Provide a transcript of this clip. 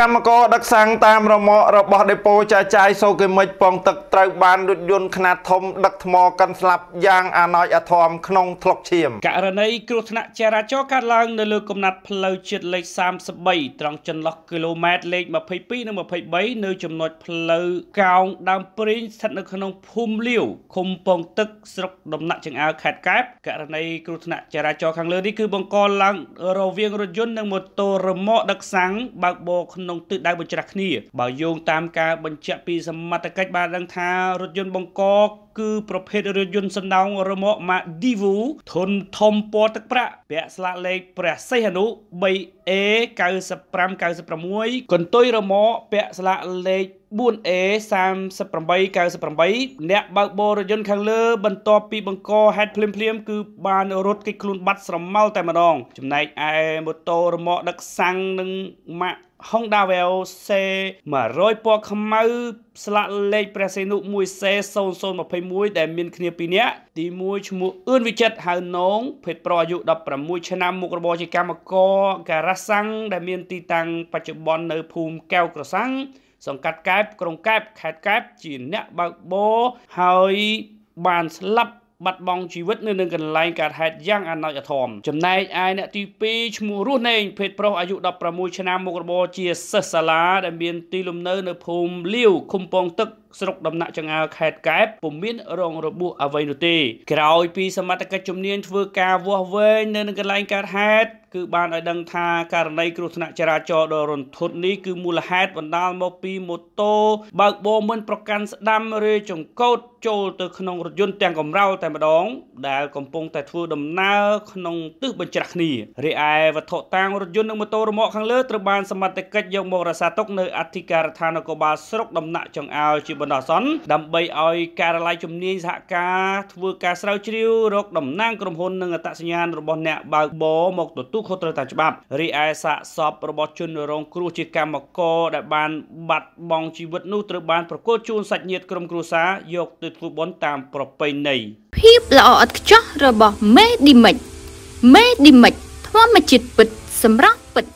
កម្មករដឹកសាំងតាមរមាក់របស់ដេប៉ូចាចាយសូគីមិចពងទឹកត្រូវបានរថយន្តខ្នាតធំដឹកថ្មកិនស្លាប់យ៉ាងអាណោចអាធំក្នុងធ្លុកឈាមករណីគ្រោះថ្នាក់ចរាចរណ៍កើតឡើងនៅលើកំណាត់ផ្លូវជាតិលេខ33ត្រង់ចន្លោះគីឡូម៉ែត្រលេខ22និង23នៅចំណុចផ្លូវកោងដើមព្រីងស្ថិតនៅក្នុងភូមិលាវឃុំពងទឹកស្រុកដំណាក់ចង្អើខេត្តកែបករណីគ្រោះថ្នាក់ចរាចរណ៍ខាងលើនេះគឺបង្កឡើងរវាងរថយន្តនិងម៉ូតូរមាក់ដឹកសាំងបើកបរក្នុងក្នុងទិសដៅបញ្ច្រាស់គ្នាបើយោងតាមការបញ្ជាក់ពីសមត្ថកិច្ចបានដឹងថារថយន្តបង្កគឺប្រភេទរថយន្តសំណង់រមាក់ Madivu ធនធំពណ៌ទឹកប្រាក់ពាក់ស្លាកលេខព្រះសីហនុ 3A9596 កន្ទុយរមាក់ពាក់ស្លាកលេខ 4A3898 អ្នកបើកបររថយន្តខាងលើ បន្ទាប់ពីបង្កហេតុភ្លាមភ្លាមគឺបានរត់គេចខ្លួនបាត់ស្រមោលតែម្ដងចំណែកឯម៉ូតូរមាក់ដឹកសាំងនិងម៉ាក់ Honda Veloce 100ពណ៌ខ្មៅស្លាកលេខព្រះសីនុ 1C0021 ដែលមានគ្នាពីរនាក់ទី1ឈ្មោះអឿនវិចិត្រហៅនង ភេទប្រុសអាយុ16ឆ្នាំមុខរបរជាកម្មករការ៉ាសាំងដែលមានទីតាំងបច្ចុប្បន្ននៅភូមិកែវក្រសាំងសង្កាត់កែបក្រុងកែបខេត្តកែបជាអ្នកបើកបរហើយបានស្លាប់បាត់បង់ជីវិតនៅនឹងកន្លែងកើតហេតុយ៉ាងអនាចធមចំណែកឯអ្នកទី2ឈ្មោះរស់ណេងភេទប្រុសអាយុ16ឆ្នាំមុខរបរជាសិស្សសាលាដែលមានទីលំនៅនៅភូមិលាវឃុំពងទឹកស្រុកដំណាក់ចង្អើខេត្តកែបពុំមានរងរបួសអ្វីនោះទេក្រោយពីសមត្ថកិច្ចជំនាញធ្វើការវាស់វែងនៅនឹងកន្លែងកើតហេតុគឺបានឲ្យដឹងថាករណីគ្រោះថ្នាក់ចរាចរណ៍ដ៏រន្ធត់នេះគឺមូលហេតុបណ្ដាលមកពីម៉ូតូបើកបរមិនប្រកាន់ស្ដាំឬចង្កូតចូលទៅក្នុងរថយន្តទាំងកំរោលតែម្ដង ដែលកំពុងតែធ្វើដំណើរក្នុងទិសបញ្ច្រាស់គ្នារីឯវត្ថុតាងរថយន្តនិងម៉ូតូរមាក់ខាងលើត្រូវបានសមត្ថកិច្ចយកមករក្សាទុកនៅអធិការដ្ឋាននគរបាលស្រុកដំណាក់ចង្អើជាបណ្ដោះអាសន្នដើម្បីឲ្យការិយាល័យជំនាញសហការធ្វើការស្រាវជ្រាវរកតំណាងក្រុមហ៊ុននិងអត្តសញ្ញាណរបស់អ្នកបើកបរមកទទួលខុសត្រូវតាមច្បាប់រីឯសាកសពរបស់ជនរង គ្រោះជាកម្មករដែលបានបាត់បង់ជីវិតនោះត្រូវបានប្រគល់ជូនសាច់ញាតិក្រុមគ្រួសារយកទៅធ្វើបុណ្យតាមប្រពៃណីភាពល្អឥតខ្ចោះរបស់មេឌីមិច មេឌីមិចធម្មជាតិពិតសម្រាប់ពិត